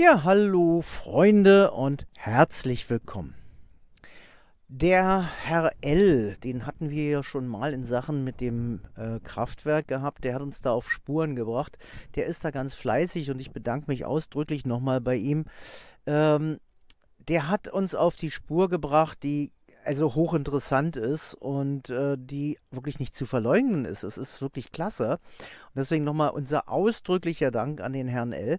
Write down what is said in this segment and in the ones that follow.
Ja, hallo Freunde und herzlich willkommen. Der Herr L, den hatten wir ja schon mal in Sachen mit dem äh, Kraftwerk gehabt, der hat uns da auf Spuren gebracht. Der ist da ganz fleißig und ich bedanke mich ausdrücklich nochmal bei ihm. Ähm, der hat uns auf die Spur gebracht, die also hochinteressant ist und äh, die wirklich nicht zu verleugnen ist. Es ist wirklich klasse. Und deswegen nochmal unser ausdrücklicher Dank an den Herrn L.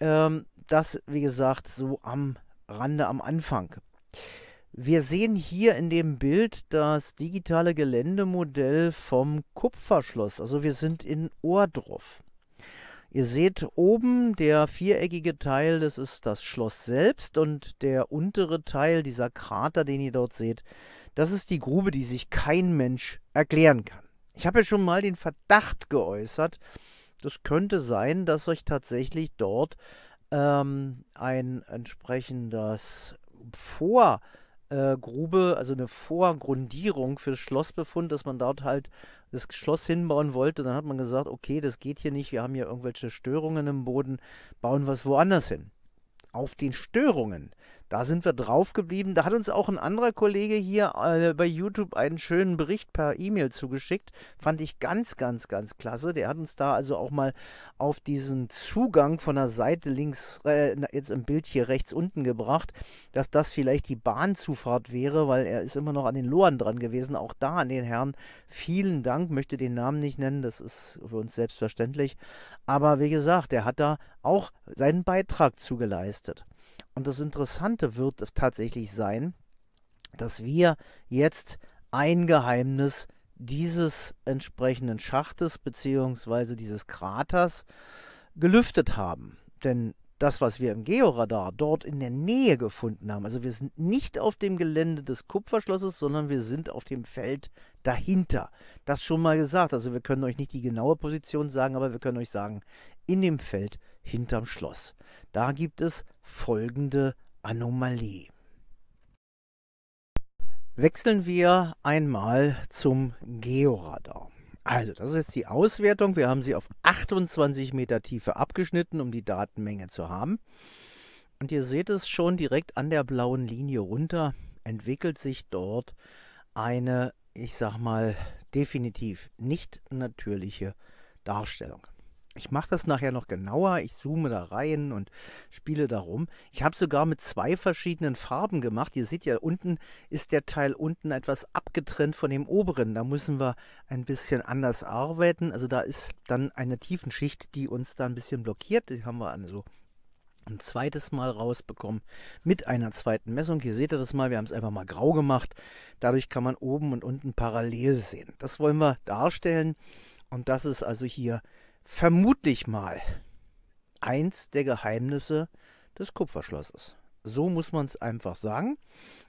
Ähm, das, wie gesagt, so am Rande, am Anfang. Wir sehen hier in dem Bild das digitale Geländemodell vom Kupferschloss. Also wir sind in Ohrdorf. Ihr seht oben der viereckige Teil, das ist das Schloss selbst und der untere Teil, dieser Krater, den ihr dort seht, das ist die Grube, die sich kein Mensch erklären kann. Ich habe ja schon mal den Verdacht geäußert, das könnte sein, dass euch tatsächlich dort ähm, ein entsprechendes Vor- äh, Grube, also eine Vorgrundierung für das Schlossbefund, dass man dort halt das Schloss hinbauen wollte. Dann hat man gesagt, okay, das geht hier nicht, wir haben hier irgendwelche Störungen im Boden, bauen wir es woanders hin. Auf den Störungen da sind wir drauf geblieben. Da hat uns auch ein anderer Kollege hier äh, bei YouTube einen schönen Bericht per E-Mail zugeschickt. Fand ich ganz, ganz, ganz klasse. Der hat uns da also auch mal auf diesen Zugang von der Seite links, äh, jetzt im Bild hier rechts unten gebracht, dass das vielleicht die Bahnzufahrt wäre, weil er ist immer noch an den Loren dran gewesen. Auch da an den Herrn vielen Dank. Möchte den Namen nicht nennen, das ist für uns selbstverständlich. Aber wie gesagt, er hat da auch seinen Beitrag zugeleistet. Und das Interessante wird tatsächlich sein, dass wir jetzt ein Geheimnis dieses entsprechenden Schachtes bzw. dieses Kraters gelüftet haben. Denn das, was wir im Georadar dort in der Nähe gefunden haben, also wir sind nicht auf dem Gelände des Kupferschlosses, sondern wir sind auf dem Feld dahinter. Das schon mal gesagt, also wir können euch nicht die genaue Position sagen, aber wir können euch sagen, in dem Feld hinterm Schloss. Da gibt es folgende Anomalie. Wechseln wir einmal zum Georadar. Also, das ist jetzt die Auswertung. Wir haben sie auf 28 Meter Tiefe abgeschnitten, um die Datenmenge zu haben. Und ihr seht es schon direkt an der blauen Linie runter, entwickelt sich dort eine, ich sag mal, definitiv nicht natürliche Darstellung. Ich mache das nachher noch genauer. Ich zoome da rein und spiele da rum. Ich habe sogar mit zwei verschiedenen Farben gemacht. Ihr seht ja, unten ist der Teil unten etwas abgetrennt von dem oberen. Da müssen wir ein bisschen anders arbeiten. Also da ist dann eine Tiefenschicht, die uns da ein bisschen blockiert. Die haben wir also ein zweites Mal rausbekommen mit einer zweiten Messung. Hier seht ihr das mal, wir haben es einfach mal grau gemacht. Dadurch kann man oben und unten parallel sehen. Das wollen wir darstellen und das ist also hier vermutlich mal eins der Geheimnisse des Kupferschlosses. So muss man es einfach sagen.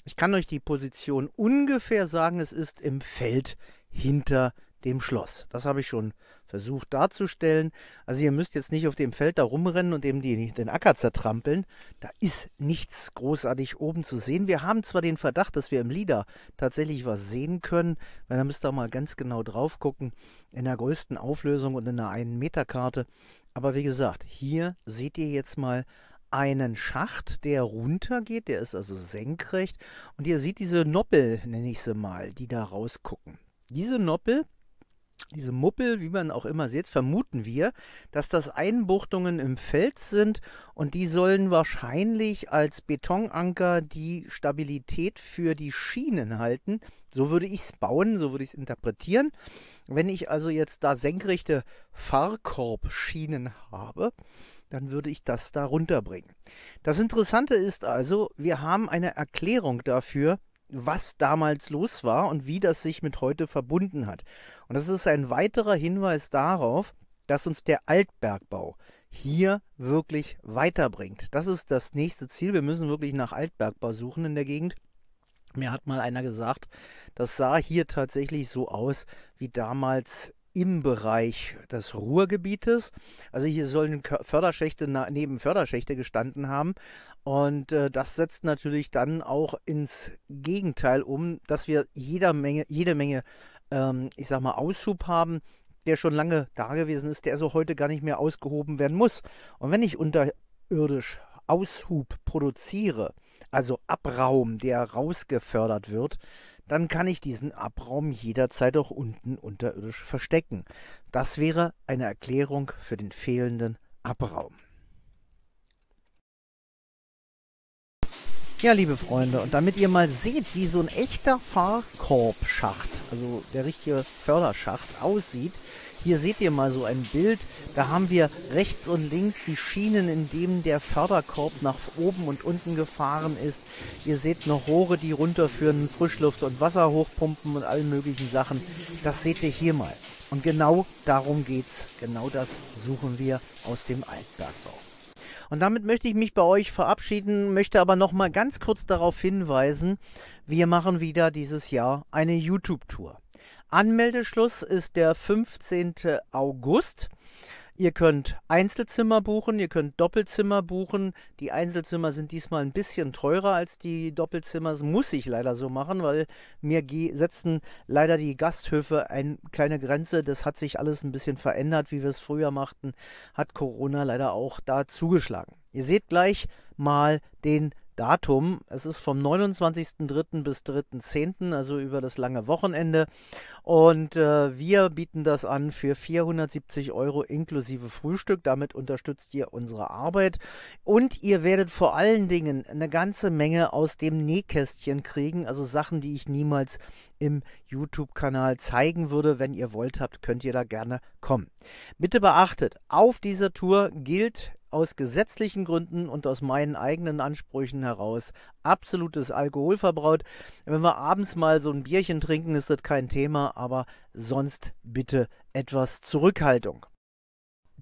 Ich kann euch die Position ungefähr sagen. Es ist im Feld hinter dem Schloss. Das habe ich schon versucht darzustellen. Also ihr müsst jetzt nicht auf dem Feld da rumrennen und eben die, den Acker zertrampeln. Da ist nichts großartig oben zu sehen. Wir haben zwar den Verdacht, dass wir im Lieder tatsächlich was sehen können, weil da müsst ihr mal ganz genau drauf gucken, in der größten Auflösung und in der 1-Meter-Karte. Aber wie gesagt, hier seht ihr jetzt mal einen Schacht, der runtergeht, der ist also senkrecht. Und ihr seht diese Noppel, nenne ich sie mal, die da rausgucken. Diese Noppel, diese Muppel, wie man auch immer sieht, vermuten wir, dass das Einbuchtungen im Fels sind und die sollen wahrscheinlich als Betonanker die Stabilität für die Schienen halten. So würde ich es bauen, so würde ich es interpretieren. Wenn ich also jetzt da senkrechte Fahrkorbschienen habe, dann würde ich das da runterbringen. Das Interessante ist also, wir haben eine Erklärung dafür, was damals los war und wie das sich mit heute verbunden hat. Und das ist ein weiterer Hinweis darauf, dass uns der Altbergbau hier wirklich weiterbringt. Das ist das nächste Ziel. Wir müssen wirklich nach Altbergbau suchen in der Gegend. Mir hat mal einer gesagt, das sah hier tatsächlich so aus wie damals im Bereich des Ruhrgebietes. Also hier sollen Förderschächte neben Förderschächte gestanden haben. Und äh, das setzt natürlich dann auch ins Gegenteil um, dass wir jeder Menge, jede Menge, ähm, ich sag mal, Ausschub haben, der schon lange da gewesen ist, der so also heute gar nicht mehr ausgehoben werden muss. Und wenn ich unterirdisch Aushub produziere, also Abraum, der rausgefördert wird, dann kann ich diesen Abraum jederzeit auch unten unterirdisch verstecken. Das wäre eine Erklärung für den fehlenden Abraum. Ja, liebe Freunde, und damit ihr mal seht, wie so ein echter Fahrkorbschacht, also der richtige Förderschacht, aussieht, hier seht ihr mal so ein Bild. Da haben wir rechts und links die Schienen, in denen der Förderkorb nach oben und unten gefahren ist. Ihr seht noch Rohre, die runterführen, Frischluft und Wasser hochpumpen und allen möglichen Sachen. Das seht ihr hier mal. Und genau darum geht's. Genau das suchen wir aus dem Altbergbau. Und damit möchte ich mich bei euch verabschieden, möchte aber nochmal ganz kurz darauf hinweisen, wir machen wieder dieses Jahr eine YouTube-Tour. Anmeldeschluss ist der 15. August. Ihr könnt Einzelzimmer buchen, ihr könnt Doppelzimmer buchen. Die Einzelzimmer sind diesmal ein bisschen teurer als die Doppelzimmer. Das muss ich leider so machen, weil mir setzen leider die Gasthöfe eine kleine Grenze. Das hat sich alles ein bisschen verändert, wie wir es früher machten. Hat Corona leider auch da zugeschlagen. Ihr seht gleich mal den Datum. Es ist vom 29.03. bis 3.10., also über das lange Wochenende. Und äh, wir bieten das an für 470 Euro inklusive Frühstück. Damit unterstützt ihr unsere Arbeit. Und ihr werdet vor allen Dingen eine ganze Menge aus dem Nähkästchen kriegen, also Sachen, die ich niemals im YouTube-Kanal zeigen würde. Wenn ihr wollt habt, könnt ihr da gerne kommen. Bitte beachtet, auf dieser Tour gilt aus gesetzlichen Gründen und aus meinen eigenen Ansprüchen heraus absolutes Alkohol verbraut. Wenn wir abends mal so ein Bierchen trinken, ist das kein Thema, aber sonst bitte etwas Zurückhaltung.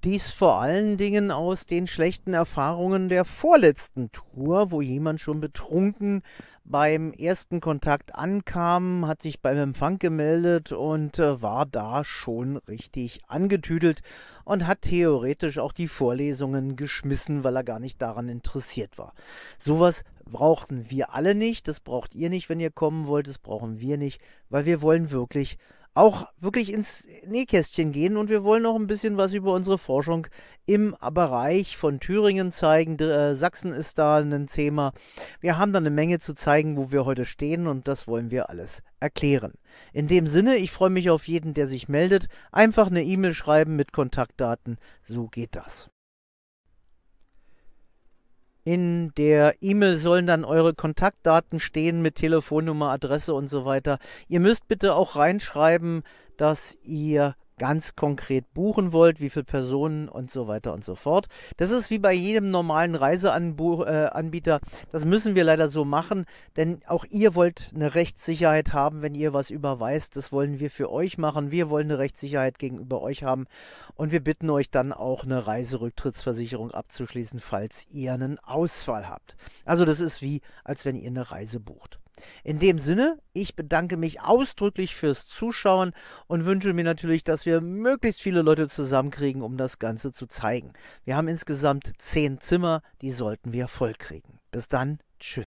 Dies vor allen Dingen aus den schlechten Erfahrungen der vorletzten Tour, wo jemand schon betrunken beim ersten Kontakt ankam, hat sich beim Empfang gemeldet und äh, war da schon richtig angetüdelt und hat theoretisch auch die Vorlesungen geschmissen, weil er gar nicht daran interessiert war. Sowas brauchten wir alle nicht, das braucht ihr nicht, wenn ihr kommen wollt, das brauchen wir nicht, weil wir wollen wirklich auch wirklich ins Nähkästchen gehen und wir wollen noch ein bisschen was über unsere Forschung im Bereich von Thüringen zeigen. Äh, Sachsen ist da ein Thema. Wir haben da eine Menge zu zeigen, wo wir heute stehen und das wollen wir alles erklären. In dem Sinne, ich freue mich auf jeden, der sich meldet. Einfach eine E-Mail schreiben mit Kontaktdaten, so geht das. In der E-Mail sollen dann eure Kontaktdaten stehen mit Telefonnummer, Adresse und so weiter. Ihr müsst bitte auch reinschreiben, dass ihr ganz konkret buchen wollt, wie viele Personen und so weiter und so fort. Das ist wie bei jedem normalen Reiseanbieter. Äh, das müssen wir leider so machen, denn auch ihr wollt eine Rechtssicherheit haben, wenn ihr was überweist. Das wollen wir für euch machen. Wir wollen eine Rechtssicherheit gegenüber euch haben und wir bitten euch dann auch eine Reiserücktrittsversicherung abzuschließen, falls ihr einen Ausfall habt. Also das ist wie, als wenn ihr eine Reise bucht. In dem Sinne, ich bedanke mich ausdrücklich fürs Zuschauen und wünsche mir natürlich, dass wir möglichst viele Leute zusammenkriegen, um das Ganze zu zeigen. Wir haben insgesamt zehn Zimmer, die sollten wir vollkriegen. Bis dann, tschüss.